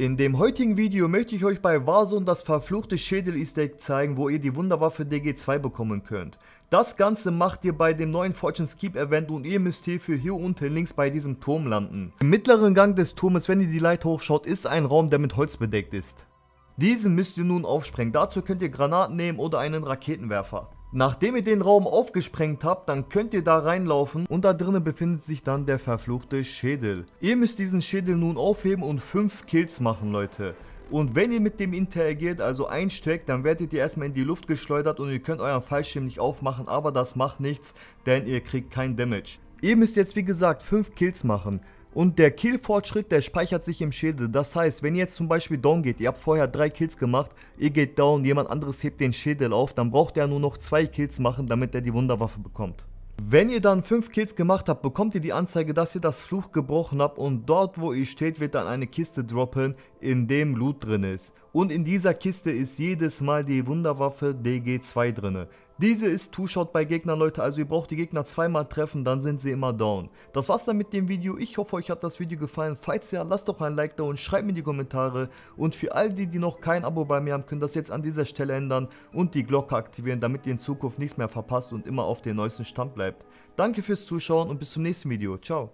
In dem heutigen Video möchte ich euch bei Warzone das verfluchte Schädel Easter Egg zeigen, wo ihr die Wunderwaffe DG2 bekommen könnt. Das ganze macht ihr bei dem neuen Fortune's Keep Event und ihr müsst hierfür hier unten links bei diesem Turm landen. Im mittleren Gang des Turmes, wenn ihr die Leiter hochschaut, ist ein Raum, der mit Holz bedeckt ist. Diesen müsst ihr nun aufsprengen, dazu könnt ihr Granaten nehmen oder einen Raketenwerfer. Nachdem ihr den Raum aufgesprengt habt, dann könnt ihr da reinlaufen und da drinnen befindet sich dann der verfluchte Schädel. Ihr müsst diesen Schädel nun aufheben und 5 Kills machen, Leute. Und wenn ihr mit dem interagiert, also einsteckt, dann werdet ihr erstmal in die Luft geschleudert und ihr könnt euren Fallschirm nicht aufmachen, aber das macht nichts, denn ihr kriegt kein Damage. Ihr müsst jetzt wie gesagt 5 Kills machen. Und der Killfortschritt, der speichert sich im Schädel. Das heißt, wenn ihr jetzt zum Beispiel down geht, ihr habt vorher drei Kills gemacht, ihr geht down, jemand anderes hebt den Schädel auf, dann braucht er nur noch zwei Kills machen, damit er die Wunderwaffe bekommt. Wenn ihr dann 5 Kills gemacht habt, bekommt ihr die Anzeige, dass ihr das Fluch gebrochen habt und dort wo ihr steht wird dann eine Kiste droppen, in dem Loot drin ist. Und in dieser Kiste ist jedes Mal die Wunderwaffe DG2 drinne. Diese ist Two-Shot bei Gegnern, Leute, also ihr braucht die Gegner zweimal treffen, dann sind sie immer down. Das war's dann mit dem Video, ich hoffe euch hat das Video gefallen, falls ja, lasst doch ein Like da und schreibt mir die Kommentare. Und für all die, die noch kein Abo bei mir haben, können das jetzt an dieser Stelle ändern und die Glocke aktivieren, damit ihr in Zukunft nichts mehr verpasst und immer auf dem neuesten Stand bleibt. Danke fürs Zuschauen und bis zum nächsten Video, ciao.